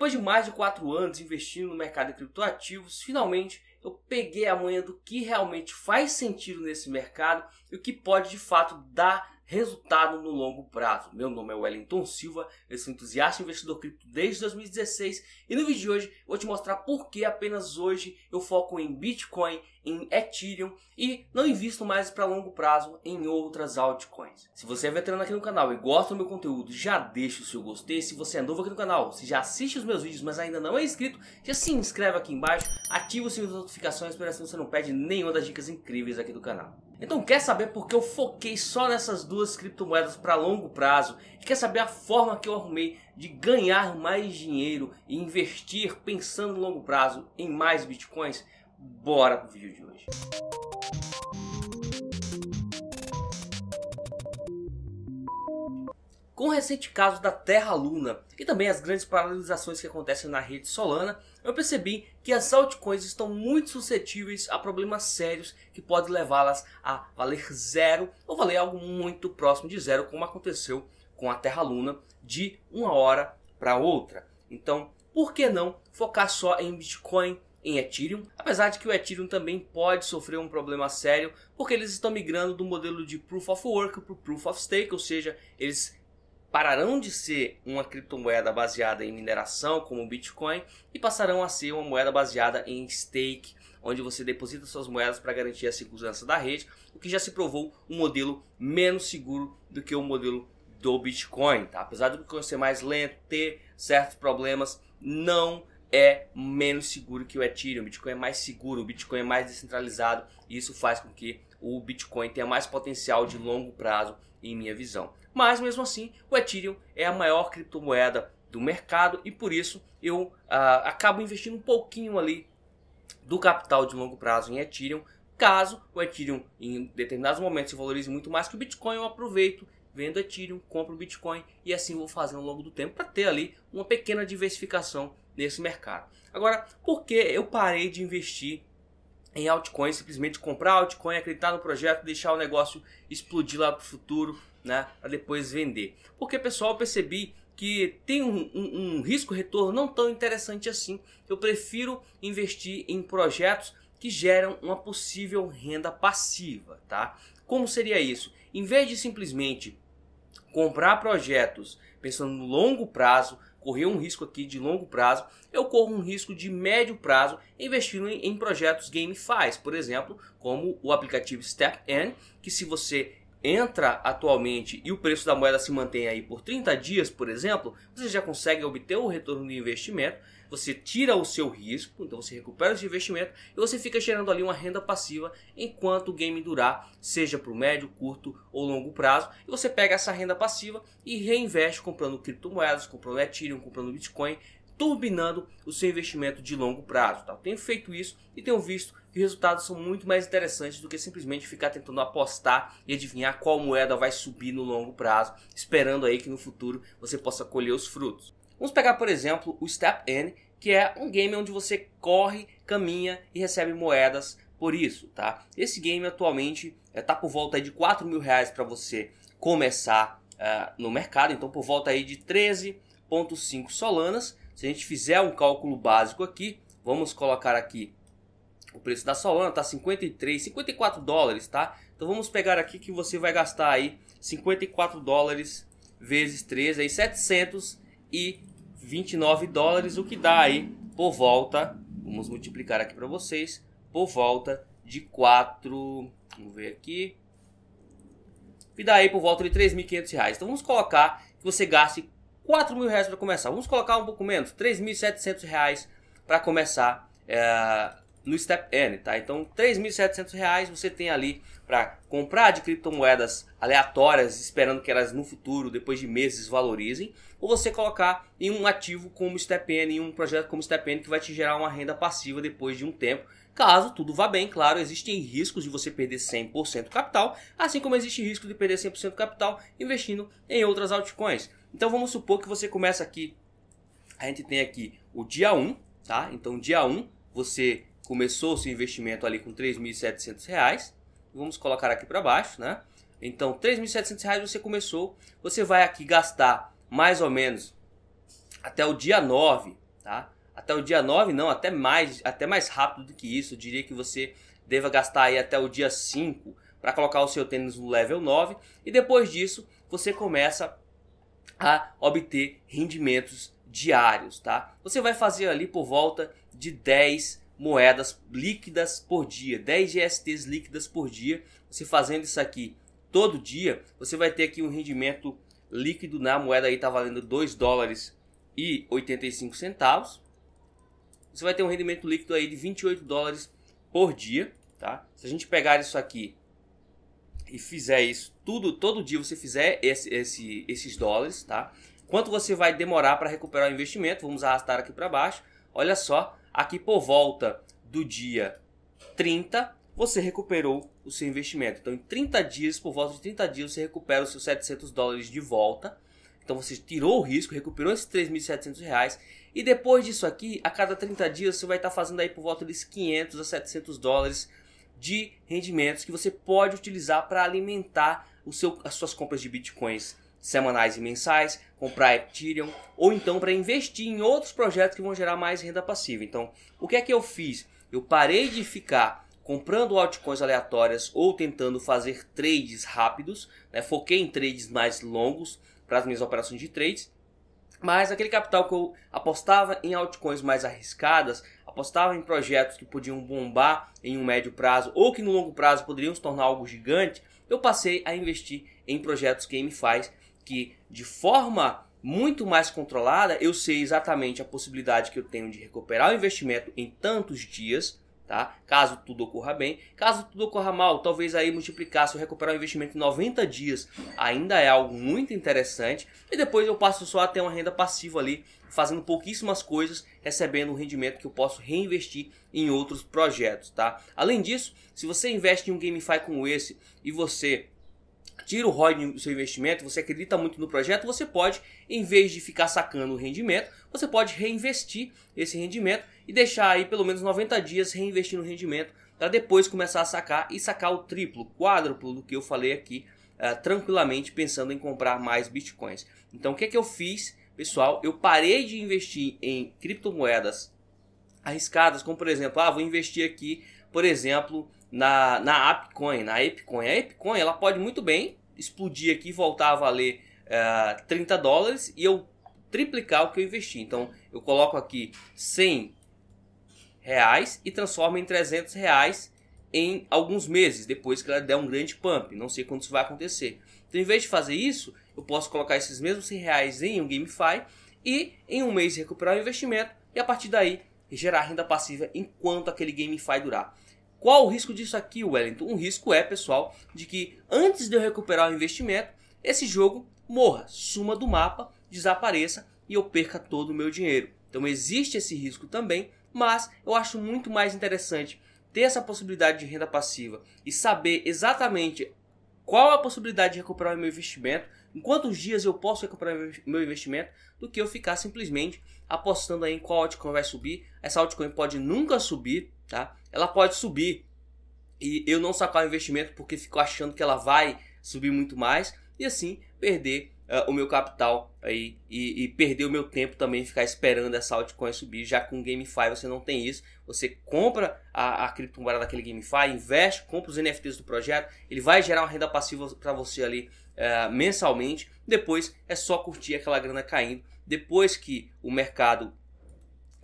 Depois de mais de 4 anos investindo no mercado de criptoativos, finalmente eu peguei a manha do que realmente faz sentido nesse mercado e o que pode de fato dar resultado no longo prazo. Meu nome é Wellington Silva, eu sou entusiasta investidor cripto desde 2016 e no vídeo de hoje vou te mostrar por que apenas hoje eu foco em Bitcoin em Ethereum e não invisto mais para longo prazo em outras altcoins. Se você é veterano aqui no canal e gosta do meu conteúdo, já deixa o seu gostei. Se você é novo aqui no canal, se já assiste os meus vídeos, mas ainda não é inscrito, já se inscreve aqui embaixo, ativa o sininho das notificações para assim você não perde nenhuma das dicas incríveis aqui do canal. Então quer saber por que eu foquei só nessas duas criptomoedas para longo prazo? E quer saber a forma que eu arrumei de ganhar mais dinheiro e investir pensando longo prazo em mais bitcoins? bora pro vídeo de hoje. Com o recente caso da Terra Luna e também as grandes paralisações que acontecem na rede Solana, eu percebi que as altcoins estão muito suscetíveis a problemas sérios que podem levá-las a valer zero ou valer algo muito próximo de zero, como aconteceu com a Terra Luna de uma hora para outra. Então, por que não focar só em Bitcoin, em Ethereum, apesar de que o Ethereum também pode sofrer um problema sério, porque eles estão migrando do modelo de Proof of Work para o Proof of Stake, ou seja, eles pararão de ser uma criptomoeda baseada em mineração, como o Bitcoin, e passarão a ser uma moeda baseada em stake, onde você deposita suas moedas para garantir a segurança da rede, o que já se provou um modelo menos seguro do que o modelo do Bitcoin. Tá? Apesar do Bitcoin ser mais lento, ter certos problemas, não é menos seguro que o Ethereum, o Bitcoin é mais seguro, o Bitcoin é mais descentralizado, e isso faz com que o Bitcoin tenha mais potencial de longo prazo, em minha visão. Mas mesmo assim, o Ethereum é a maior criptomoeda do mercado e por isso eu uh, acabo investindo um pouquinho ali do capital de longo prazo em Ethereum. Caso o Ethereum em determinados momentos se valorize muito mais que o Bitcoin, eu aproveito, vendo Ethereum, compro o Bitcoin e assim vou fazendo ao longo do tempo para ter ali uma pequena diversificação nesse mercado. Agora, por que eu parei de investir em altcoins, simplesmente comprar altcoin, acreditar no projeto, deixar o negócio explodir lá para o futuro, né, para depois vender? Porque, pessoal, eu percebi que tem um, um, um risco retorno não tão interessante assim. Eu prefiro investir em projetos que geram uma possível renda passiva, tá? Como seria isso? Em vez de simplesmente comprar projetos pensando no longo prazo, correr um risco aqui de longo prazo, eu corro um risco de médio prazo investindo em, projetos GameFi, por exemplo, como o aplicativo Step N, que se você entra atualmente e o preço da moeda se mantém aí por 30 dias, por exemplo, você já consegue obter o retorno do investimento, você tira o seu risco, então você recupera esse investimento e você fica gerando ali uma renda passiva enquanto o game durar, seja para o médio, curto ou longo prazo, e você pega essa renda passiva e reinveste comprando criptomoedas, comprando Ethereum, comprando Bitcoin, turbinando o seu investimento de longo prazo. Tá? tenho feito isso e tenho visto que os resultados são muito mais interessantes do que simplesmente ficar tentando apostar e adivinhar qual moeda vai subir no longo prazo, esperando aí que no futuro você possa colher os frutos. Vamos pegar, por exemplo, o Step N, que é um game onde você corre, caminha e recebe moedas por isso, tá? Esse game atualmente está eh, por volta de 4 mil reais para você começar uh, no mercado, então por volta aí de 13,5 solanas se a gente fizer um cálculo básico aqui, vamos colocar aqui o preço da Solana, tá 53, 54 dólares, tá? Então vamos pegar aqui que você vai gastar aí 54 dólares vezes 3 aí 729 dólares, o que dá aí por volta, vamos multiplicar aqui para vocês, por volta de 4, vamos ver aqui, e aí por volta de 3.500 reais. Então vamos colocar que você gaste 4 mil reais para começar. Vamos colocar um pouco menos, 3.700 reais para começar é, no Step N, tá? Então, 3.700 reais você tem ali para comprar de criptomoedas aleatórias, esperando que elas no futuro, depois de meses, valorizem, ou você colocar em um ativo como Step N, em um projeto como Step N que vai te gerar uma renda passiva depois de um tempo, caso tudo vá bem, claro, existem riscos de você perder 100% do capital, assim como existe risco de perder 100% do capital investindo em outras altcoins. Então vamos supor que você começa aqui. A gente tem aqui o dia 1, tá? Então dia 1 você começou o seu investimento ali com R$ 3.700. Vamos colocar aqui para baixo, né? Então R$ 3.700 você começou, você vai aqui gastar mais ou menos até o dia 9, tá? Até o dia 9 não, até mais, até mais rápido do que isso. Eu diria que você deva gastar aí até o dia 5 para colocar o seu tênis no level 9 e depois disso você começa a obter rendimentos diários, tá? Você vai fazer ali por volta de 10 moedas líquidas por dia, 10 GSTs líquidas por dia. Você fazendo isso aqui todo dia, você vai ter aqui um rendimento líquido na moeda aí tá valendo 2 dólares e 85 centavos. Você vai ter um rendimento líquido aí de 28 dólares por dia, tá? Se a gente pegar isso aqui e fizer isso tudo, todo dia você fizer esse, esse, esses dólares, tá? Quanto você vai demorar para recuperar o investimento? Vamos arrastar aqui para baixo. Olha só, aqui por volta do dia 30, você recuperou o seu investimento. Então, em 30 dias, por volta de 30 dias, você recupera os seus 700 dólares de volta. Então, você tirou o risco, recuperou esses 3.700 reais. E depois disso aqui, a cada 30 dias, você vai estar tá fazendo aí por volta de 500 a 700 dólares de rendimentos que você pode utilizar para alimentar o seu, as suas compras de bitcoins semanais e mensais, comprar Ethereum ou então para investir em outros projetos que vão gerar mais renda passiva. Então, o que é que eu fiz? Eu parei de ficar comprando altcoins aleatórias ou tentando fazer trades rápidos, né? foquei em trades mais longos para as minhas operações de trades, mas aquele capital que eu apostava em altcoins mais arriscadas, apostava em projetos que podiam bombar em um médio prazo ou que no longo prazo poderiam se tornar algo gigante, eu passei a investir em projetos que me faz que de forma muito mais controlada, eu sei exatamente a possibilidade que eu tenho de recuperar o investimento em tantos dias, tá? Caso tudo ocorra bem, caso tudo ocorra mal, talvez aí multiplicar se eu recuperar o investimento em 90 dias, ainda é algo muito interessante, e depois eu passo só a ter uma renda passiva ali fazendo pouquíssimas coisas, recebendo um rendimento que eu posso reinvestir em outros projetos, tá? Além disso, se você investe em um GameFi como esse e você tira o ROI do seu investimento, você acredita muito no projeto, você pode, em vez de ficar sacando o rendimento, você pode reinvestir esse rendimento e deixar aí pelo menos 90 dias reinvestindo o rendimento para depois começar a sacar e sacar o triplo, quádruplo do que eu falei aqui, uh, tranquilamente pensando em comprar mais bitcoins. Então o que é que eu fiz? pessoal, eu parei de investir em criptomoedas arriscadas, como por exemplo, ah, vou investir aqui, por exemplo, na, na Apecoin, na Apecoin. A Apecoin, ela pode muito bem explodir aqui, voltar a valer uh, eh, 30 dólares e eu triplicar o que eu investi. Então, eu coloco aqui 100 reais e transformo em 300 reais em alguns meses, depois que ela der um grande pump. Não sei quando isso vai acontecer. Então, em vez de fazer isso, eu posso colocar esses mesmos 100 reais em um GameFi e em um mês recuperar o investimento e a partir daí gerar renda passiva enquanto aquele GameFi durar. Qual o risco disso aqui, Wellington? Um risco é, pessoal, de que antes de eu recuperar o investimento, esse jogo morra, suma do mapa, desapareça e eu perca todo o meu dinheiro. Então existe esse risco também, mas eu acho muito mais interessante ter essa possibilidade de renda passiva e saber exatamente qual a possibilidade de recuperar o meu investimento em quantos dias eu posso recuperar meu investimento, do que eu ficar simplesmente apostando aí em qual altcoin vai subir. Essa altcoin pode nunca subir, tá? Ela pode subir e eu não sacar o investimento porque fico achando que ela vai subir muito mais e assim perder uh, o meu capital aí e, e, perder o meu tempo também ficar esperando essa altcoin subir. Já com GameFi você não tem isso. Você compra a, a criptomoeda daquele GameFi, investe, compra os NFTs do projeto, ele vai gerar uma renda passiva para você ali uh, mensalmente. Depois é só curtir aquela grana caindo. Depois que o mercado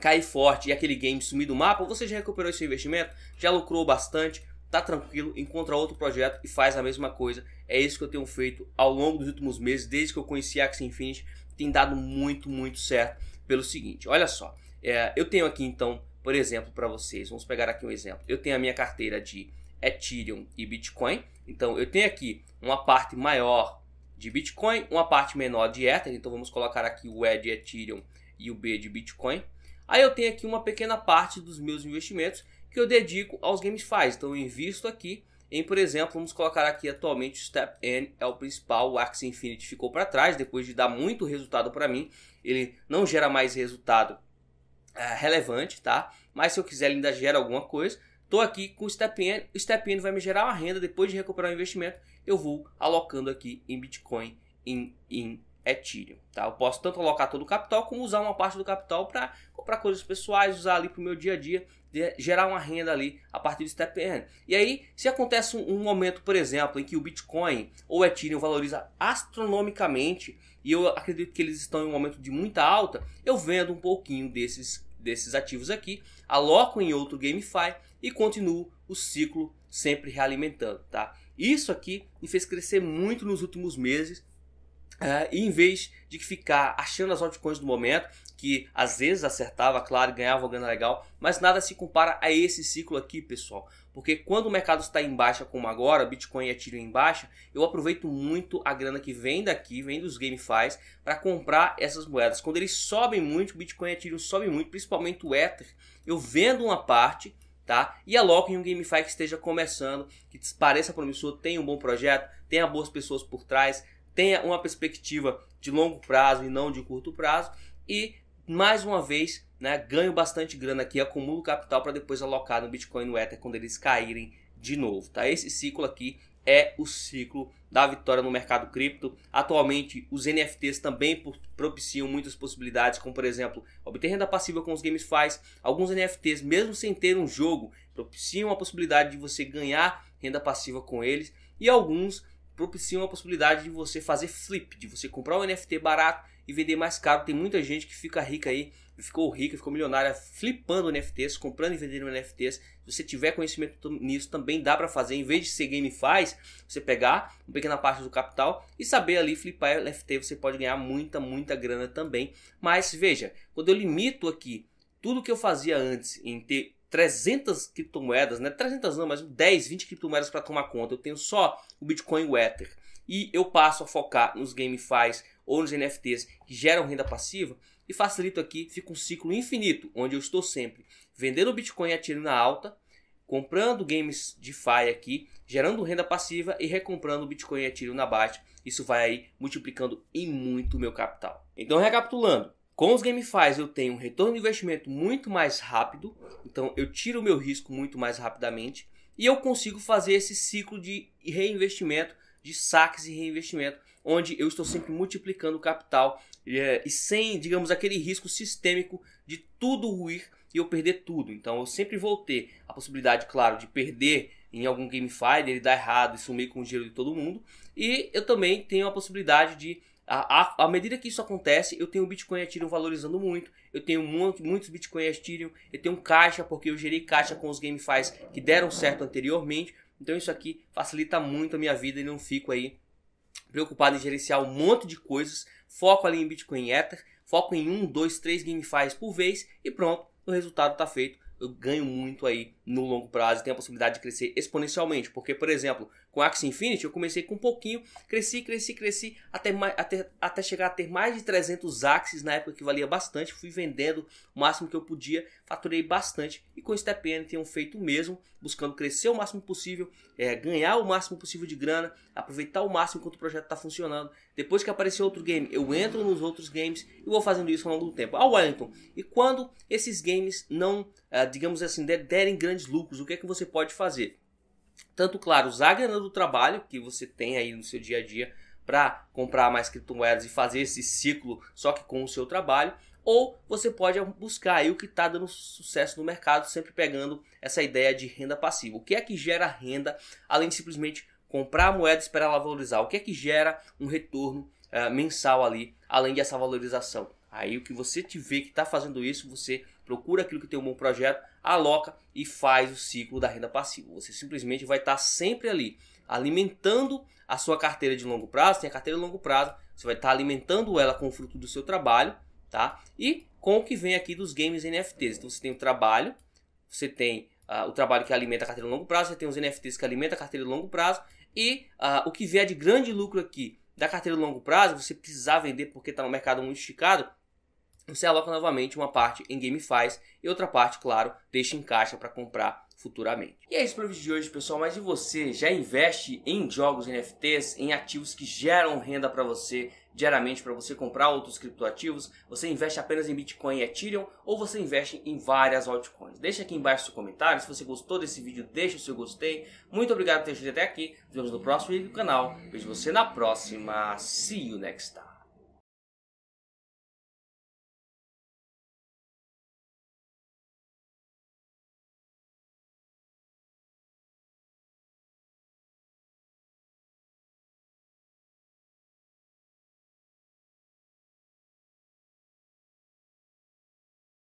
cair forte e aquele game sumir do mapa, você já recuperou esse investimento, já lucrou bastante, tá tranquilo, encontra outro projeto e faz a mesma coisa. É isso que eu tenho feito ao longo dos últimos meses, desde que eu conheci Axie Infinity, tem dado muito, muito certo pelo seguinte, olha só, é, eu tenho aqui então, por exemplo, para vocês, vamos pegar aqui um exemplo, eu tenho a minha carteira de Ethereum e Bitcoin. Então eu tenho aqui uma parte maior de Bitcoin, uma parte menor de Ether. Então vamos colocar aqui o E de Ethereum e o B de Bitcoin. Aí eu tenho aqui uma pequena parte dos meus investimentos que eu dedico aos GameFi. Então eu invisto aqui em, por exemplo, vamos colocar aqui atualmente o Step N é o principal, o Axie Infinity ficou para trás depois de dar muito resultado para mim. Ele não gera mais resultado é, relevante, tá? Mas se eu quiser, ele ainda gera alguma coisa. Estou aqui com o stepn o stepn vai me gerar uma renda depois de recuperar o investimento, eu vou alocando aqui em Bitcoin, em, em Ethereum, tá? Eu posso tanto alocar todo o capital como usar uma parte do capital para comprar coisas pessoais, usar ali para o meu dia a dia, gerar uma renda ali a partir do step E aí, se acontece um, um, momento, por exemplo, em que o Bitcoin ou o Ethereum valoriza astronomicamente e eu acredito que eles estão em um momento de muita alta, eu vendo um pouquinho desses desses ativos aqui, aloco em outro GameFi e continuo o ciclo sempre realimentando, tá? Isso aqui me fez crescer muito nos últimos meses Uh, e em vez de ficar achando as altcoins do momento, que às vezes acertava, claro, ganhava uma grana legal, mas nada se compara a esse ciclo aqui, pessoal. Porque quando o mercado está em baixa como agora, Bitcoin é tiro em baixa, eu aproveito muito a grana que vem daqui, vem dos GameFis, para comprar essas moedas. Quando eles sobem muito, o Bitcoin e Ethereum sobem muito, principalmente o Ether, eu vendo uma parte, tá? E aloco em um GameFi que esteja começando, que pareça promissor, tenha um bom projeto, tenha boas pessoas por trás, tenha uma perspectiva de longo prazo e não de curto prazo e mais uma vez, né, ganho bastante grana aqui, acumulo capital para depois alocar no Bitcoin e no Ether quando eles caírem de novo, tá? Esse ciclo aqui é o ciclo da vitória no mercado cripto. Atualmente, os NFTs também propiciam muitas possibilidades, como por exemplo, obter renda passiva com os faz. Alguns NFTs, mesmo sem ter um jogo, propiciam a possibilidade de você ganhar renda passiva com eles. E alguns propicia uma possibilidade de você fazer flip, de você comprar um NFT barato e vender mais caro. Tem muita gente que fica rica aí, ficou rica, ficou milionária flipando NFTs, comprando e vendendo NFTs. Se você tiver conhecimento nisso, também dá para fazer. Em vez de ser game faz, você pegar uma pequena parte do capital e saber ali flipar NFT, você pode ganhar muita, muita grana também. Mas veja, quando eu limito aqui tudo que eu fazia antes em ter 300 criptomoedas, né? 300 não, mas 10, 20 criptomoedas para tomar conta. Eu tenho só o Bitcoin e o Ether. E eu passo a focar nos GameFis ou nos NFTs que geram renda passiva e facilito aqui, fica um ciclo infinito, onde eu estou sempre vendendo o Bitcoin a tiro na alta, comprando games de FI aqui, gerando renda passiva e recomprando o Bitcoin a tiro na baixa. Isso vai aí multiplicando em muito o meu capital. Então, recapitulando, com os GameFi's eu tenho um retorno de investimento muito mais rápido, então eu tiro o meu risco muito mais rapidamente e eu consigo fazer esse ciclo de reinvestimento, de saques e reinvestimento, onde eu estou sempre multiplicando o capital e eh, sem, digamos, aquele risco sistêmico de tudo ruir e eu perder tudo. Então eu sempre vou ter a possibilidade, claro, de perder em algum GameFi, ele dar errado e sumir com o dinheiro de todo mundo, e eu também tenho a possibilidade de a, à medida que isso acontece, eu tenho o Bitcoin Ethereum valorizando muito, eu tenho muito, muitos Bitcoin Ethereum, eu tenho caixa, porque eu gerei caixa com os GameFis que deram certo anteriormente. Então isso aqui facilita muito a minha vida e não fico aí preocupado em gerenciar um monte de coisas. Foco ali em Bitcoin Ether, foco em um, dois, três GameFis por vez e pronto, o resultado está feito. Eu ganho muito aí no longo prazo e tem a possibilidade de crescer exponencialmente. Porque, por exemplo, com Axie Infinity eu comecei com um pouquinho, cresci, cresci, cresci, até, até, até chegar a ter mais de 300 Axis na época que valia bastante. Fui vendendo o máximo que eu podia, faturei bastante e com StepN tenho feito o mesmo, buscando crescer o máximo possível, é, ganhar o máximo possível de grana, aproveitar o máximo enquanto o projeto está funcionando. Depois que aparecer outro game, eu entro nos outros games e vou fazendo isso ao longo do tempo. Ah, Wellington, e quando esses games não, eh, digamos assim, derem grande grandes lucros, o que é que você pode fazer? Tanto, claro, usar a grana do trabalho que você tem aí no seu dia a dia para comprar mais criptomoedas e fazer esse ciclo só que com o seu trabalho, ou você pode buscar aí o que está dando sucesso no mercado, sempre pegando essa ideia de renda passiva. O que é que gera renda além de simplesmente comprar a moeda e esperar ela valorizar? O que é que gera um retorno uh, mensal ali, além dessa valorização? Aí o que você te vê que está fazendo isso, você procura aquilo que tem um bom projeto, aloca e faz o ciclo da renda passiva. Você simplesmente vai estar tá sempre ali alimentando a sua carteira de longo prazo, tem a carteira de longo prazo, você vai estar tá alimentando ela com o fruto do seu trabalho, tá? E com o que vem aqui dos games NFTs. Então você tem o trabalho, você tem uh, o trabalho que alimenta a carteira de longo prazo, você tem os NFTs que alimenta a carteira de longo prazo e uh, o que vier de grande lucro aqui da carteira de longo prazo, você precisar vender porque está no mercado muito esticado, você aloca novamente uma parte em GameFi e outra parte, claro, deixa em caixa para comprar futuramente. E é isso para o vídeo de hoje, pessoal. Mas e você? Já investe em jogos NFTs, em ativos que geram renda para você diariamente para você comprar outros criptoativos? Você investe apenas em Bitcoin e Ethereum ou você investe em várias altcoins? Deixa aqui embaixo seu comentário. Se você gostou desse vídeo, deixa o seu gostei. Muito obrigado por ter assistido até aqui. Nos vemos no próximo vídeo do canal. Vejo você na próxima. See you next time.